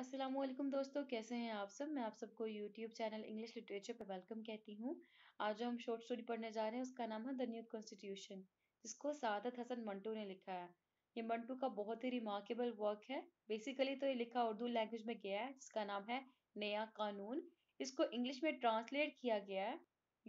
अस्सलाम वालेकुम दोस्तों कैसे हैं आप सब मैं आप सबको यूट्यूब चैनल इंग्लिश लिटरेचर पर वेलकम कहती हूँ आज जो हम शॉर्ट स्टोरी पढ़ने जा रहे हैं उसका नाम है द न्यू कॉन्स्टिट्यूशन जिसको सादत हसन मंटू ने लिखा है ये मंटू का बहुत ही रिमार्केबल वर्क है बेसिकली तो ये लिखा उर्दू लैंग्वेज में गया है जिसका नाम है नया कानून इसको इंग्लिश में ट्रांसलेट किया गया है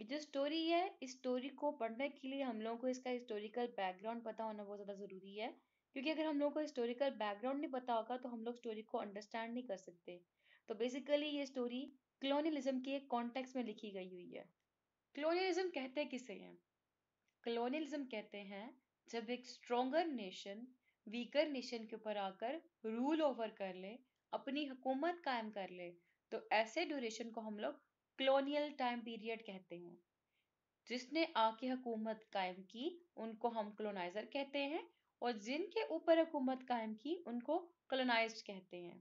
ये जो स्टोरी है इस स्टोरी को पढ़ने के लिए हम लोगों को इसका हिस्टोरिकल बैकग्राउंड पता होना बहुत ज़्यादा ज़रूरी है क्योंकि अगर हम लोगों को हिस्टोरिकल बैकग्राउंड नहीं पता होगा तो हम लोग स्टोरी को अंडरस्टैंड नहीं कर सकते तो बेसिकली ये स्टोरी कलोनियलिज्म के एक कॉन्टेक्स्ट में लिखी गई हुई है कलोनियलिज्म कहते किसे हैं कलोनियलिज्म कहते हैं जब एक स्ट्रोंगर नेशन वीकर नेशन के ऊपर आकर रूल ओवर कर ले अपनी हुकूमत कायम कर ले तो ऐसे ड्यूरेशन को हम लोग कलोनियल टाइम पीरियड कहते हैं जिसने आके हुकूमत कायम की उनको हम क्लोनाइजर कहते हैं और जिनके ऊपर हुकूमत कायम की उनको कलोनाइज कहते हैं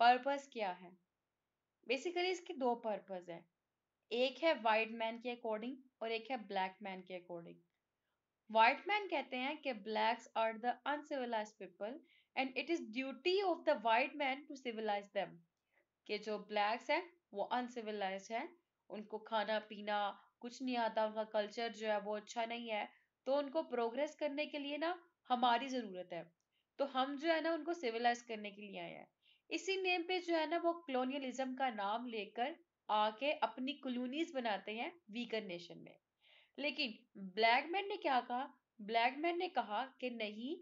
पर्पस क्या है बेसिकली इसके दो पर्पस है एक है वाइट मैन के अकॉर्डिंग और एक है ब्लैक मैन के अकॉर्डिंग वाइट मैन कहते हैं कि blacks are the uncivilised people and it is duty of the white man to civilise them कि जो ब्लैक्स हैं वो अनसिविलाइज हैं उनको खाना पीना कुछ नहीं आता उनका कल्चर जो है वो अच्छा नहीं है तो उनको प्रोग्रेस करने के लिए ना हमारी ज़रूरत है तो हम जो है ना उनको सिविलाइज करने के लिए आए हैं इसी नेम पे जो है ना वो कलोनियलिज्म का नाम लेकर आके अपनी कलोनीज बनाते हैं वीकर नेशन में लेकिन ब्लैकमैन ने क्या कहा ब्लैकमैन ने कहा कि नहीं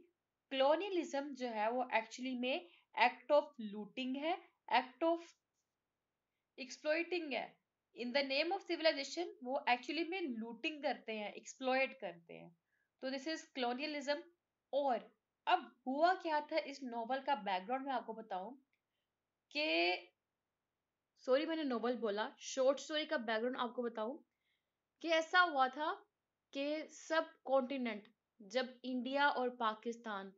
कलोनियलिज्म जो है वो एक्चुअली में एक्ट ऑफ लूटिंग है एक्ट ऑफ एक्सप्लोइटिंग है in the name of civilisation वो एक्चुअली में लूटिंग करते हैं एक्सप्लोइट करते हैं तो दिस इज कलोनियलिज्म और अब हुआ क्या था इस नोवेल का बैकग्राउंड मैं आपको बताऊं कि सॉरी मैंने नोवेल बोला शॉर्ट स्टोरी का बैकग्राउंड आपको बताऊं कि ऐसा हुआ था कि सब कॉन्टिनेंट जब इंडिया और पाकिस्तान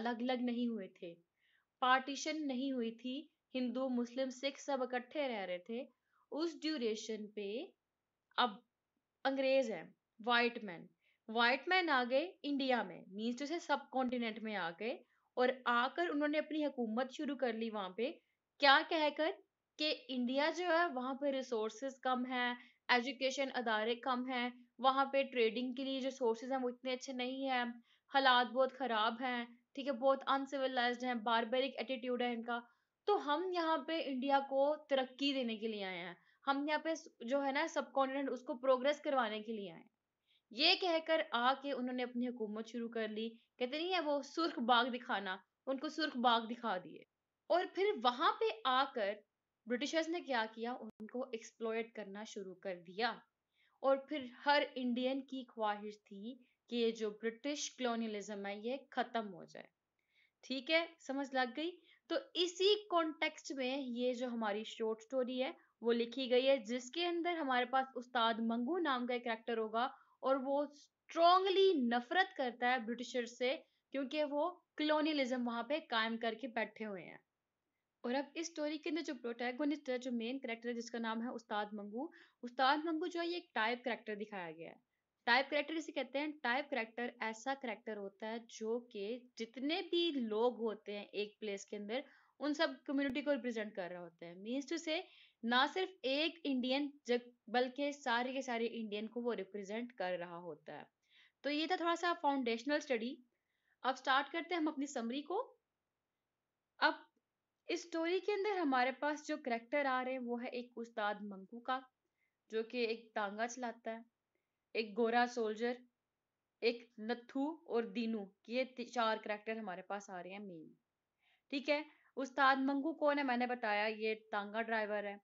अलग अलग नहीं हुए थे पार्टीशन नहीं हुई थी हिंदू मुस्लिम सिख सब इकट्ठे रह रहे थे उस ड्यूरेशन पे अब अंग्रेज हैं वाइट मैन व्हाइट मैन आ गए इंडिया में मीन्स जैसे सब कॉन्टिनेंट में आ गए और आकर उन्होंने अपनी हुकूमत शुरू कर ली वहां पे क्या कहकर कि इंडिया जो है वहां पे रिसोर्सेज कम है एजुकेशन अदारे कम है वहां पे ट्रेडिंग के लिए जो सोर्सेज हैं वो इतने अच्छे नहीं है हालात बहुत खराब हैं ठीक है बहुत अनसिविलाइज हैं बारबेरिक एटीट्यूड है इनका तो हम यहाँ पे इंडिया को तरक्की देने के लिए आए हैं हम यहाँ पे जो है ना सब कॉन्टिनेंट उसको प्रोग्रेस करवाने के लिए आए हैं ये कहकर आके उन्होंने अपनी हुकूमत शुरू कर ली कहते नहीं है वो सुर्ख बाग दिखाना उनको सुर्ख बाग दिखा दिए और फिर वहां पे आकर ब्रिटिशर्स ने क्या किया उनको एक्सप्लोइट करना शुरू कर दिया और फिर हर इंडियन की ख्वाहिश थी कि ये जो ब्रिटिश कलोनियलिज्म है ये खत्म हो जाए ठीक है समझ लग गई तो इसी कॉन्टेक्स्ट में ये जो हमारी शॉर्ट स्टोरी है वो लिखी गई है जिसके अंदर हमारे पास उस्ताद मंगू नाम का एक करेक्टर होगा और वो स्ट्रॉन्गली नफरत करता है ब्रिटिशर से क्योंकि वो कलोनियलिज्म वहां पे कायम करके बैठे हुए हैं और अब इस स्टोरी के अंदर जो प्रोटैगोनिस्ट है जो मेन करेक्टर है जिसका नाम है उस्ताद मंगू उस्ताद मंगू जो है ये एक टाइप करेक्टर दिखाया गया है टाइप करेक्टर इसे कहते हैं टाइप करेक्टर ऐसा करेक्टर होता है जो कि जितने भी लोग होते हैं एक प्लेस के अंदर उन सब कम्युनिटी को रिप्रेजेंट कर रहे होते हैं मीन्स टू से ना सिर्फ एक इंडियन जग बल्कि सारे के सारे इंडियन को वो रिप्रेजेंट कर रहा होता है तो ये था थोड़ा सा फाउंडेशनल स्टडी अब स्टार्ट करते हैं हम अपनी समरी को अब इस स्टोरी के अंदर हमारे पास जो करेक्टर आ रहे हैं वो है एक उस्ताद मंकू का जो कि एक तांगा चलाता है एक गोरा सोल्जर एक नथू और दीनू ये चार करेक्टर हमारे पास आ रहे हैं मेन ठीक है उस्ताद मंगू कौन है मैंने बताया ये तांगा ड्राइवर है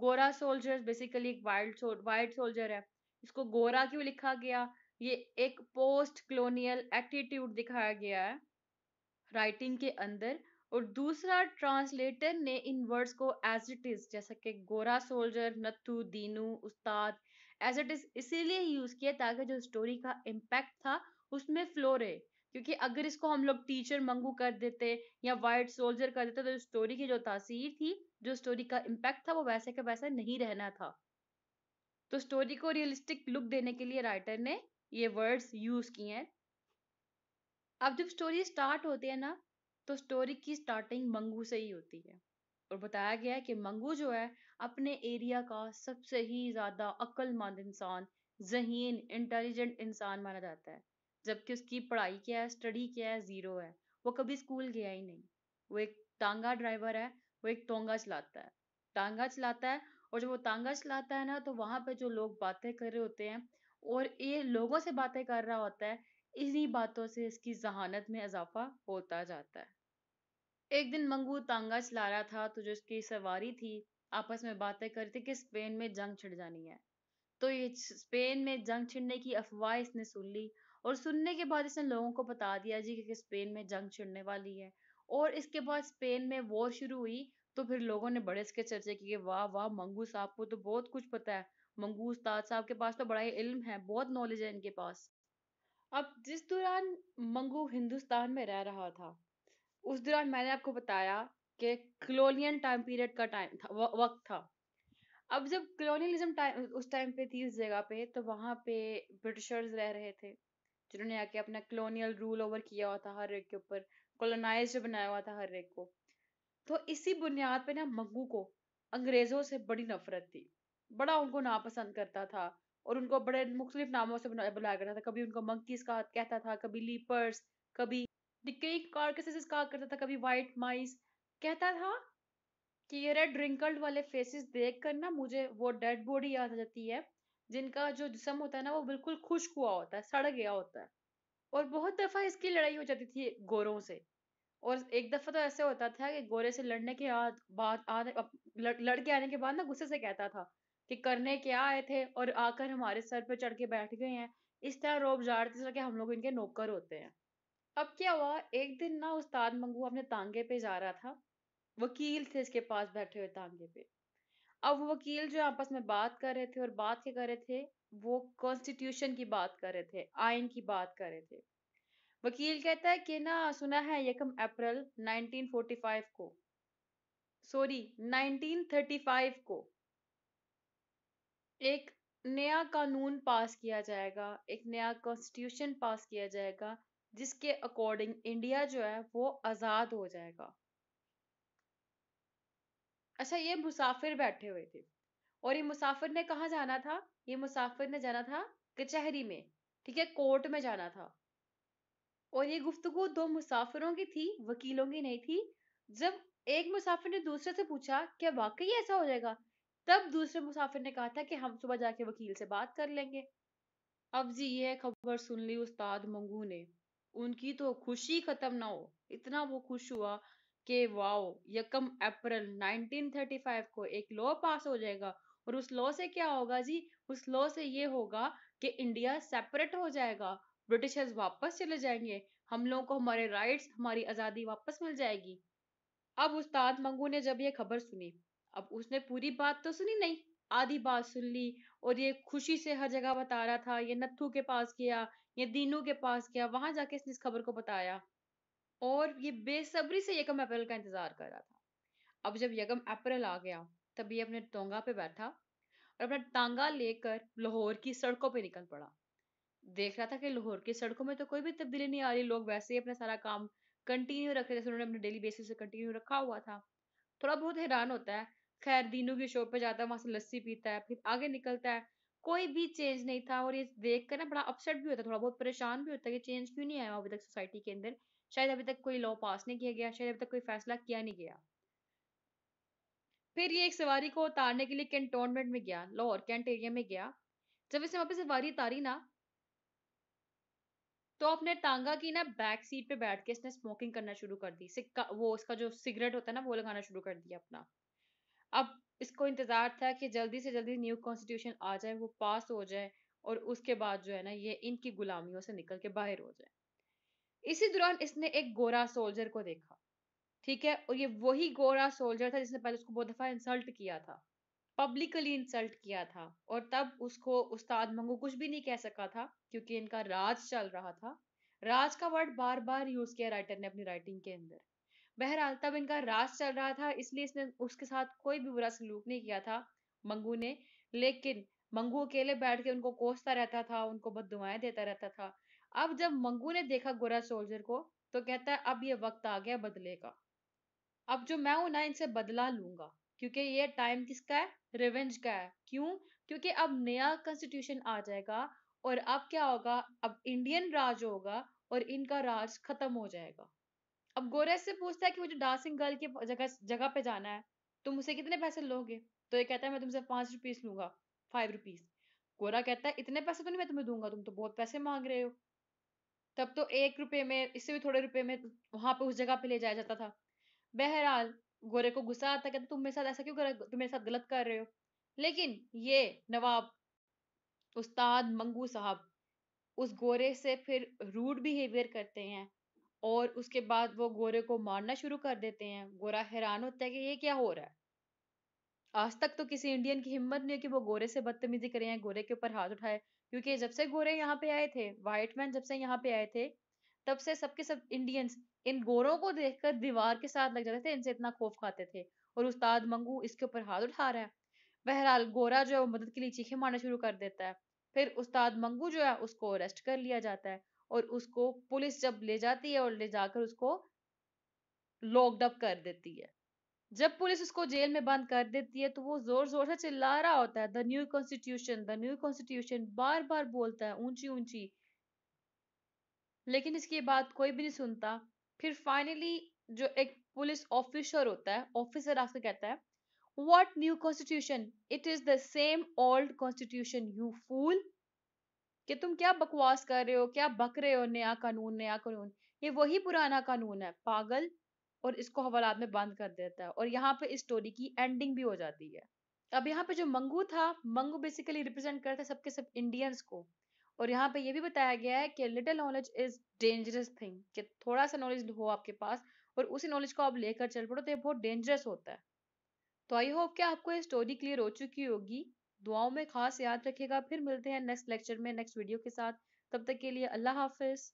गोरा सोल्जर्स बेसिकली एक वाइल्ड वाइल्ड सोल्जर है इसको गोरा क्यों लिखा गया ये एक पोस्ट क्लोनियल एटीट्यूड दिखाया गया है राइटिंग के अंदर और दूसरा ट्रांसलेटर ने इन वर्ड्स को एज इट इज जैसा कि गोरा सोल्जर नत्थू दीनू उस्ताद एज इट इज इसीलिए यूज किया ताकि जो स्टोरी का इम्पैक्ट था उसमें फ्लो रहे क्योंकि अगर इसको हम लोग टीचर मंगू कर देते या वाइट सोल्जर कर देते तो स्टोरी की जो तासीर थी जो स्टोरी का इम्पैक्ट था वो वैसे का वैसा नहीं रहना था तो स्टोरी को रियलिस्टिक लुक देने के लिए राइटर ने ये वर्ड्स यूज किए हैं अब जब स्टोरी स्टार्ट होती है ना तो स्टोरी की स्टार्टिंग मंगू से ही होती है और बताया गया है कि मंगू जो है अपने एरिया का सबसे ही ज्यादा अक्लमंद इंसान जहीन इंटेलिजेंट इंसान माना जाता है जबकि उसकी पढ़ाई क्या है स्टडी क्या है ज़ीरो है वो कभी स्कूल गया ही नहीं वो एक टांगा ड्राइवर है वो एक टोंगा चलाता है टांगा चलाता है और जब वो टांगा चलाता है ना तो वहां पर जो लोग बातें कर रहे होते हैं और ये लोगों से बातें कर रहा होता है इन्हीं बातों से इसकी जहानत में इजाफा होता जाता है एक दिन मंगू तांगा चला रहा था तो जो इसकी सवारी थी आपस में बातें कर रही थी कि स्पेन में जंग छिड़ जानी है तो ये स्पेन में जंग छिड़ने की अफवाह इसने सुन ली और सुनने के बाद इसने लोगों को बता दिया जी कि स्पेन में जंग छिड़ने वाली है और इसके बाद स्पेन में वॉर शुरू हुई तो फिर लोगों ने बड़े इसके चर्चे की वाह वाह मंगू साहब को तो बहुत कुछ पता है मंगू उस्ताद साहब के पास तो बड़ा ही इल्म है बहुत नॉलेज है इनके पास अब जिस दौरान मंगू हिंदुस्तान में रह रहा था उस दौरान मैंने आपको बताया कि कलोनियल टाइम पीरियड का टाइम था वक्त था अब जब कलोनियलिज्म टाइम उस टाइम पे थी उस जगह पे तो वहाँ पे ब्रिटिशर्स रह रहे थे जिन्होंने आके अपना कॉलोनियल रूल ओवर किया हुआ था हर एक के ऊपर कॉलोनाइज बनाया हुआ था हर एक को तो इसी बुनियाद पे ना मंगू को अंग्रेजों से बड़ी नफरत थी बड़ा उनको नापसंद करता था और उनको बड़े मुख्तलिफ नामों से बुलाया करता था कभी उनको मंकीज कहा कहता था कभी लीपर्स कभी कई कार्केसेस कहा करता था कभी वाइट माइस कहता था कि ये रेड रिंकल्ड वाले फेसेस देख कर ना मुझे वो डेड बॉडी याद आ जाती है जिनका जो जिसम होता है ना वो बिल्कुल खुश्क हुआ होता है सड़ गया होता है और बहुत दफ़ा इसकी लड़ाई हो जाती थी गोरों से और एक दफ़ा तो ऐसे होता था कि गोरे से लड़ने के बाद आने लड़ के आने के बाद ना गुस्से से कहता था कि करने क्या आए थे और आकर हमारे सर पर चढ़ के बैठ गए हैं इस तरह रोब झाड़ते तरह के हम लोग इनके नौकर होते हैं अब क्या हुआ एक दिन ना उस्ताद मंगू अपने तांगे पे जा रहा था वकील थे इसके पास बैठे हुए तांगे पे अब वकील जो आपस में बात कर रहे थे और बात क्या कर रहे थे वो कॉन्स्टिट्यूशन की बात कर रहे थे आइन की बात कर रहे थे वकील कहता है कि ना सुना है यकम अप्रैल 1945 को सॉरी 1935 को एक नया कानून पास किया जाएगा एक नया कॉन्स्टिट्यूशन पास किया जाएगा जिसके अकॉर्डिंग इंडिया जो है वो आजाद हो जाएगा अच्छा ये मुसाफिर बैठे हुए थे और ये मुसाफिर ने कहा जाना था ये मुसाफिर ने जाना था कचहरी में ठीक है कोर्ट में जाना था और ये गुफ्तगु दो मुसाफिरों की थी वकीलों की नहीं थी जब एक मुसाफिर ने दूसरे से पूछा क्या वाकई ऐसा हो जाएगा तब दूसरे मुसाफिर ने कहा था कि हम सुबह जाके वकील से बात कर लेंगे अब जी यह खबर सुन ली उस्ताद मंगू ने उनकी तो खुशी खत्म ना हो इतना वो खुश हुआ के वाओ यकम अप्रैल 1935 को एक लॉ पास हो जाएगा और उस लॉ से क्या होगा जी उस लॉ से ये होगा कि इंडिया सेपरेट हो जाएगा ब्रिटिशर्स वापस चले जाएंगे हम लोगों को हमारे राइट्स हमारी आज़ादी वापस मिल जाएगी अब उस्ताद मंगू ने जब ये खबर सुनी अब उसने पूरी बात तो सुनी नहीं आधी बात सुन ली और ये खुशी से हर जगह बता रहा था ये नथु के पास गया ये दीनू के पास गया वहां जाके इसने इस खबर को बताया और ये बेसब्री से यकम अप्रैल का इंतजार कर रहा था अब जब यकम अप्रैल आ गया तब ये अपने टोंगा पे बैठा और अपना टांगा लेकर लाहौर की सड़कों पे निकल पड़ा देख रहा था कि लाहौर की सड़कों में तो कोई भी तब्दीली नहीं आ रही लोग वैसे ही अपना सारा काम कंटिन्यू रख रहे उन्होंने अपने डेली बेसिस से कंटिन्यू रखा हुआ था थोड़ा बहुत हैरान होता है खैर दीनू की शॉप पे जाता है वहां से लस्सी पीता है फिर आगे निकलता है कोई भी चेंज नहीं था और ये देख कर ना बड़ा अपसेट भी होता है थोड़ा बहुत परेशान भी होता है कि चेंज क्यों नहीं आया अभी तक सोसाइटी के अंदर शायद अभी तक कोई लॉ पास नहीं किया गया शायद अभी तक कोई फैसला किया नहीं गया फिर ये एक सवारी को उतारने के लिए कैंटोनमेंट में गया लाहौर कैंट एरिया में गया जब इसने वहां पर सवारी उतारी ना तो अपने टांगा की ना बैक सीट पे बैठ के इसने स्मोकिंग करना शुरू कर दी सिक्का वो उसका जो सिगरेट होता है ना वो लगाना शुरू कर दिया अपना अब इसको इंतजार था कि जल्दी से जल्दी न्यू कॉन्स्टिट्यूशन आ जाए वो पास हो जाए और उसके बाद जो है ना ये इनकी गुलामियों से निकल के बाहर हो जाए इसी दौरान इसने एक गोरा सोल्जर को देखा ठीक है और ये वही गोरा सोल्जर था जिसने पहले उसको बहुत दफा इंसल्ट किया था पब्लिकली इंसल्ट किया था और तब उसको उस्ताद मंगू कुछ भी नहीं कह सका था क्योंकि इनका राज चल रहा था राज का वर्ड बार बार यूज किया राइटर ने अपनी राइटिंग के अंदर बहरहाल तब इनका राज चल रहा था इसलिए इसने उसके साथ कोई भी बुरा सलूक नहीं किया था मंगू ने लेकिन मंगू अकेले बैठ के उनको कोसता रहता था उनको बद देता रहता था अब जब मंगू ने देखा गोरा सोल्जर को तो कहता है अब ये वक्त आ गया बदले का अब जो मैं हूं ना इनसे बदला लूंगा क्योंकि ये टाइम किसका है रिवेंज का है क्यों क्योंकि अब नया कॉन्स्टिट्यूशन आ जाएगा और अब क्या होगा अब इंडियन राज होगा और इनका राज खत्म हो जाएगा अब गोरेस से पूछता है कि मुझे डांसिंग गर्ल की जगह जगह पे जाना है तुम उसे कितने पैसे लोगे तो ये कहता है मैं तुमसे पांच रुपीस लूंगा फाइव रुपीस गोरा कहता है इतने पैसे तो नहीं मैं तुम्हें दूंगा तुम तो बहुत पैसे मांग रहे हो तब तो एक रुपये में इससे भी थोड़े रुपये में वहां पे उस जगह पे ले जाया जाता था बहरहाल गोरे को गुस्सा आता कहता तुम मेरे साथ ऐसा क्यों कर तुम मेरे साथ गलत कर रहे हो लेकिन ये नवाब उस्ताद मंगू साहब उस गोरे से फिर रूड बिहेवियर करते हैं और उसके बाद वो गोरे को मारना शुरू कर देते हैं गोरा हैरान होता है कि ये क्या हो रहा है आज तक तो किसी इंडियन की हिम्मत नहीं है कि वो गोरे से बदतमीजी करे या गोरे के ऊपर हाथ उठाए क्योंकि जब से गोरे यहाँ पे आए थे व्हाइट मैन जब से यहाँ पे आए थे तब से सबके सब इंडियंस इन गोरों को देखकर दीवार के साथ लग जाते थे इनसे इतना खौफ खाते थे और उस्ताद मंगू इसके ऊपर हाथ उठा रहा है बहरहाल गोरा जो है वो मदद के लिए चीखे मारना शुरू कर देता है फिर उस्ताद मंगू जो है उसको अरेस्ट कर लिया जाता है और उसको पुलिस जब ले जाती है और ले जाकर उसको लॉकडप कर देती है जब पुलिस उसको जेल में बंद कर देती है तो वो जोर जोर से चिल्ला रहा होता है the new constitution the new constitution बार बार बोलता है ऊंची ऊंची लेकिन इसकी बात कोई भी नहीं सुनता फिर फाइनली जो एक पुलिस ऑफिसर होता है ऑफिसर आपसे कहता है what new constitution it is the same old constitution you fool कि तुम क्या बकवास कर रहे हो क्या बक रहे हो नया कानून नया कानून ये वही पुराना कानून है पागल और इसको हवालात में बंद कर देता है और यहाँ पे इस स्टोरी की एंडिंग भी हो जाती है अब यहाँ पे जो मंगू था मंगू बेसिकली रिप्रेजेंट करता है सबके सब इंडियंस को और यहाँ पे ये भी बताया गया है कि little knowledge is dangerous thing कि थोड़ा सा नॉलेज हो आपके पास और उसी नॉलेज को आप लेकर चल पड़ो तो ये बहुत डेंजरस होता है तो आई होप कि आपको ये स्टोरी क्लियर हो चुकी होगी दुआओं में खास याद रखेगा फिर मिलते हैं नेक्स्ट लेक्चर में नेक्स्ट वीडियो के साथ तब तक के लिए अल्लाह हाफिज़